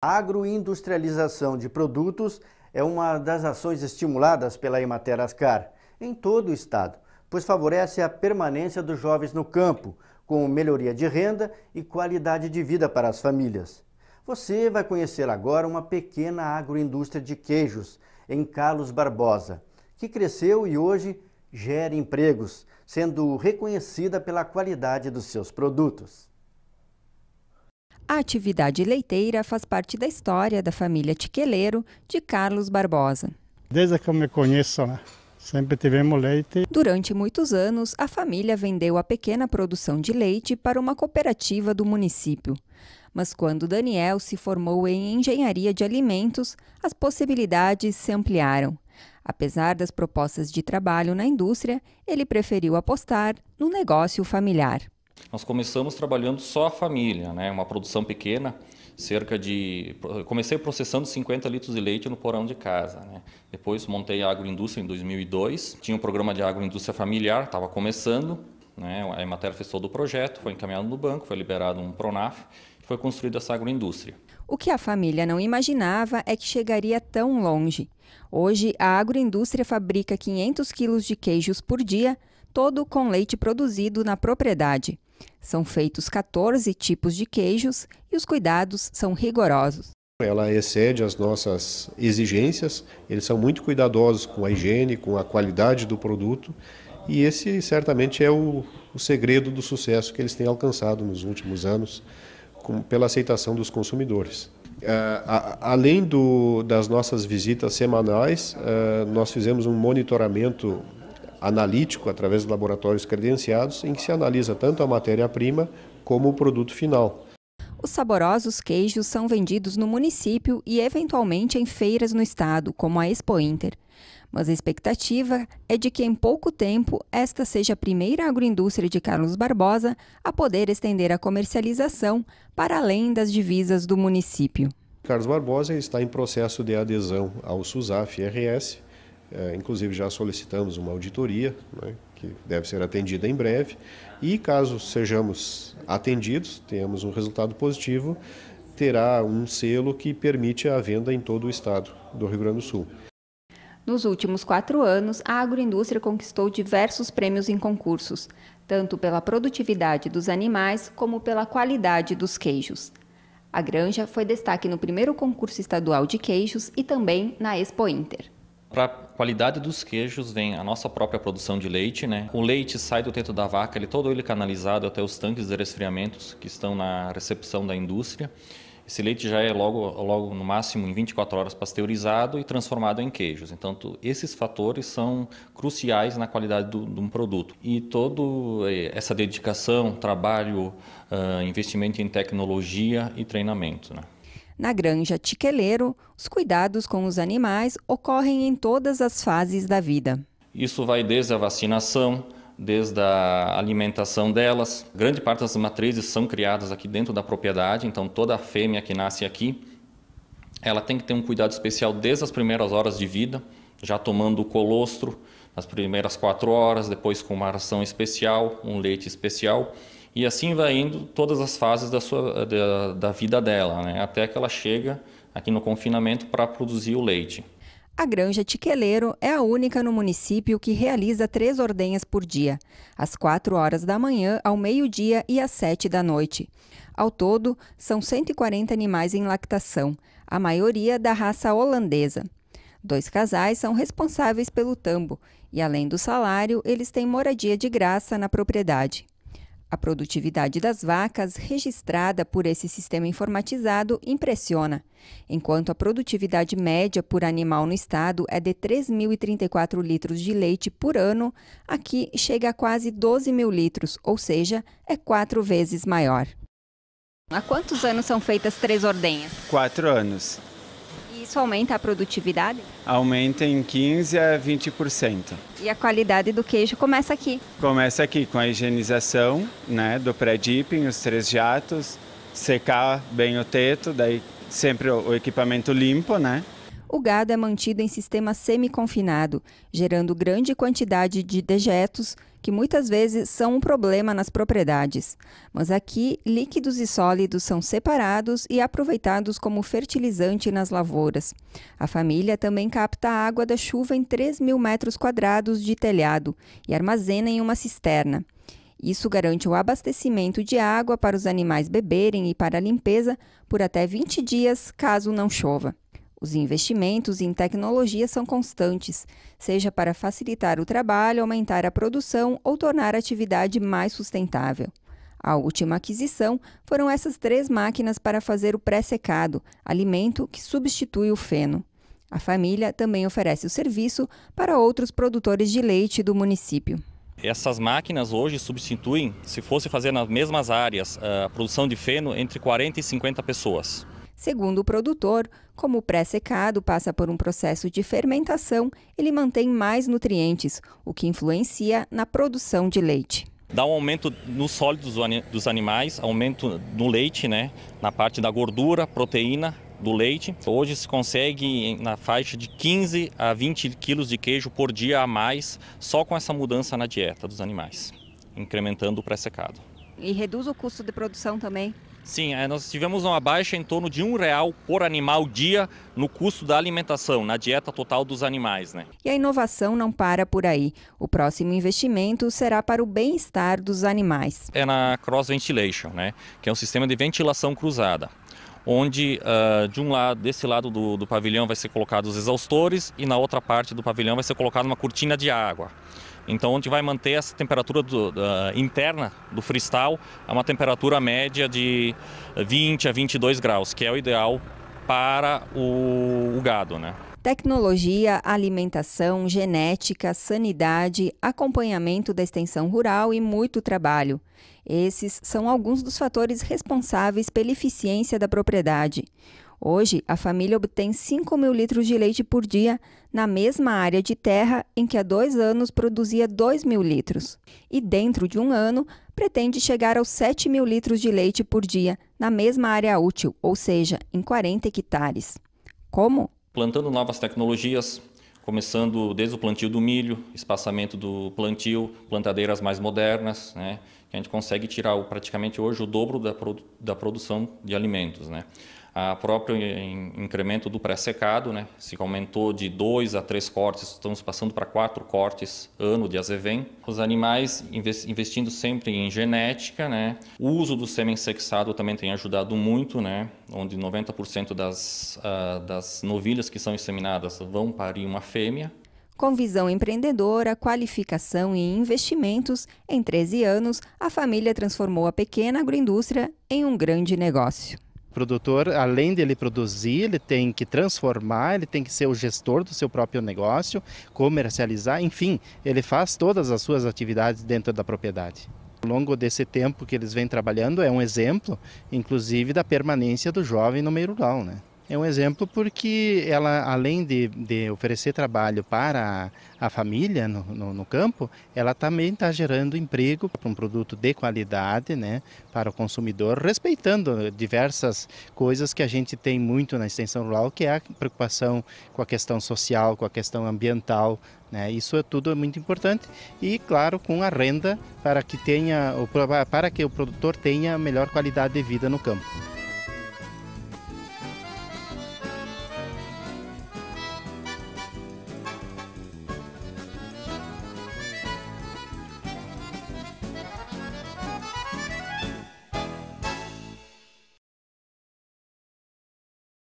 A agroindustrialização de produtos é uma das ações estimuladas pela Emater Ascar em todo o estado, pois favorece a permanência dos jovens no campo, com melhoria de renda e qualidade de vida para as famílias. Você vai conhecer agora uma pequena agroindústria de queijos em Carlos Barbosa, que cresceu e hoje gera empregos, sendo reconhecida pela qualidade dos seus produtos. A atividade leiteira faz parte da história da família Tiqueleiro de Carlos Barbosa. Desde que eu me conheço, né? sempre tivemos leite. Durante muitos anos, a família vendeu a pequena produção de leite para uma cooperativa do município. Mas quando Daniel se formou em engenharia de alimentos, as possibilidades se ampliaram. Apesar das propostas de trabalho na indústria, ele preferiu apostar no negócio familiar. Nós começamos trabalhando só a família, né? uma produção pequena, cerca de... Comecei processando 50 litros de leite no porão de casa. Né? Depois montei a agroindústria em 2002, tinha um programa de agroindústria familiar, estava começando, né? a Emater fez todo o projeto, foi encaminhado no banco, foi liberado um PRONAF, e foi construída essa agroindústria. O que a família não imaginava é que chegaria tão longe. Hoje, a agroindústria fabrica 500 quilos de queijos por dia, todo com leite produzido na propriedade. São feitos 14 tipos de queijos e os cuidados são rigorosos. Ela excede as nossas exigências, eles são muito cuidadosos com a higiene, com a qualidade do produto e esse certamente é o, o segredo do sucesso que eles têm alcançado nos últimos anos com, pela aceitação dos consumidores. Uh, além do, das nossas visitas semanais, uh, nós fizemos um monitoramento analítico através de laboratórios credenciados em que se analisa tanto a matéria-prima como o produto final. Os saborosos queijos são vendidos no município e eventualmente em feiras no estado, como a Expo Inter. Mas a expectativa é de que em pouco tempo esta seja a primeira agroindústria de Carlos Barbosa a poder estender a comercialização para além das divisas do município. Carlos Barbosa está em processo de adesão ao SUSAF-RS, é, inclusive já solicitamos uma auditoria, né, que deve ser atendida em breve, e caso sejamos atendidos, tenhamos um resultado positivo, terá um selo que permite a venda em todo o estado do Rio Grande do Sul. Nos últimos quatro anos, a agroindústria conquistou diversos prêmios em concursos, tanto pela produtividade dos animais como pela qualidade dos queijos. A granja foi destaque no primeiro concurso estadual de queijos e também na Expo Inter. Para a qualidade dos queijos vem a nossa própria produção de leite, né? O leite sai do teto da vaca, ele é todo ele canalizado até os tanques de resfriamentos que estão na recepção da indústria. Esse leite já é logo, logo no máximo em 24 horas pasteurizado e transformado em queijos. Então, esses fatores são cruciais na qualidade do, de um produto. E toda eh, essa dedicação, trabalho, uh, investimento em tecnologia e treinamento. Né? Na granja Tiqueleiro, os cuidados com os animais ocorrem em todas as fases da vida. Isso vai desde a vacinação, desde a alimentação delas. Grande parte das matrizes são criadas aqui dentro da propriedade, então toda a fêmea que nasce aqui, ela tem que ter um cuidado especial desde as primeiras horas de vida, já tomando o colostro nas primeiras quatro horas, depois com uma ração especial, um leite especial e assim vai indo todas as fases da, sua, da, da vida dela, né? até que ela chega aqui no confinamento para produzir o leite. A granja Tiqueleiro é a única no município que realiza três ordenhas por dia, às 4 horas da manhã, ao meio-dia e às 7 da noite. Ao todo, são 140 animais em lactação, a maioria da raça holandesa. Dois casais são responsáveis pelo tambo e, além do salário, eles têm moradia de graça na propriedade. A produtividade das vacas, registrada por esse sistema informatizado, impressiona. Enquanto a produtividade média por animal no estado é de 3.034 litros de leite por ano, aqui chega a quase 12 mil litros, ou seja, é quatro vezes maior. Há quantos anos são feitas três ordenhas? Quatro anos. Isso aumenta a produtividade? Aumenta em 15 a 20%. E a qualidade do queijo começa aqui? Começa aqui com a higienização né, do pré-dipping, os três jatos, secar bem o teto, daí sempre o equipamento limpo, né? o gado é mantido em sistema semi-confinado, gerando grande quantidade de dejetos que muitas vezes são um problema nas propriedades. Mas aqui, líquidos e sólidos são separados e aproveitados como fertilizante nas lavouras. A família também capta a água da chuva em 3 mil metros quadrados de telhado e armazena em uma cisterna. Isso garante o abastecimento de água para os animais beberem e para a limpeza por até 20 dias, caso não chova. Os investimentos em tecnologia são constantes, seja para facilitar o trabalho, aumentar a produção ou tornar a atividade mais sustentável. A última aquisição foram essas três máquinas para fazer o pré-secado, alimento que substitui o feno. A família também oferece o serviço para outros produtores de leite do município. Essas máquinas hoje substituem, se fosse fazer nas mesmas áreas, ah, a produção de feno entre 40 e 50 pessoas. Segundo o produtor, como o pré-secado passa por um processo de fermentação, ele mantém mais nutrientes, o que influencia na produção de leite. Dá um aumento nos sólidos dos animais, aumento no leite, né? na parte da gordura, proteína, do leite. Hoje se consegue na faixa de 15 a 20 quilos de queijo por dia a mais só com essa mudança na dieta dos animais, incrementando o pré-secado. E reduz o custo de produção também. Sim, é, nós tivemos uma baixa em torno de um real por animal dia no custo da alimentação, na dieta total dos animais. Né? E a inovação não para por aí. O próximo investimento será para o bem-estar dos animais. É na cross ventilation, né? que é um sistema de ventilação cruzada onde uh, de um lado, desse lado do, do pavilhão vai ser colocados os exaustores e na outra parte do pavilhão vai ser colocada uma cortina de água. Então, onde vai manter essa temperatura do, da, interna do freestyle a uma temperatura média de 20 a 22 graus, que é o ideal para o, o gado, né? Tecnologia, alimentação, genética, sanidade, acompanhamento da extensão rural e muito trabalho. Esses são alguns dos fatores responsáveis pela eficiência da propriedade. Hoje, a família obtém 5 mil litros de leite por dia na mesma área de terra em que há dois anos produzia 2 mil litros. E dentro de um ano, pretende chegar aos 7 mil litros de leite por dia na mesma área útil, ou seja, em 40 hectares. Como? Plantando novas tecnologias, começando desde o plantio do milho, espaçamento do plantio, plantadeiras mais modernas, né, que a gente consegue tirar praticamente hoje o dobro da, da produção de alimentos. Né a próprio incremento do pré-secado, né? se aumentou de dois a três cortes, estamos passando para quatro cortes ano de azevém. Os animais investindo sempre em genética, né? o uso do sêmen sexado também tem ajudado muito, né? onde 90% das, uh, das novilhas que são inseminadas vão parir uma fêmea. Com visão empreendedora, qualificação e investimentos, em 13 anos, a família transformou a pequena agroindústria em um grande negócio produtor, além dele produzir, ele tem que transformar, ele tem que ser o gestor do seu próprio negócio, comercializar, enfim, ele faz todas as suas atividades dentro da propriedade. Ao longo desse tempo que eles vêm trabalhando, é um exemplo, inclusive, da permanência do jovem no meio rural. Né? é um exemplo porque ela, além de, de oferecer trabalho para a, família no, no, no, campo, ela também está gerando emprego para um produto de qualidade né, para o consumidor, respeitando diversas coisas que a gente tem muito na extensão rural, que é a preocupação com a questão social, com a questão ambiental. Né, isso é tudo muito importante e, claro, com a renda para que, tenha, para que o produtor tenha melhor qualidade de vida no campo.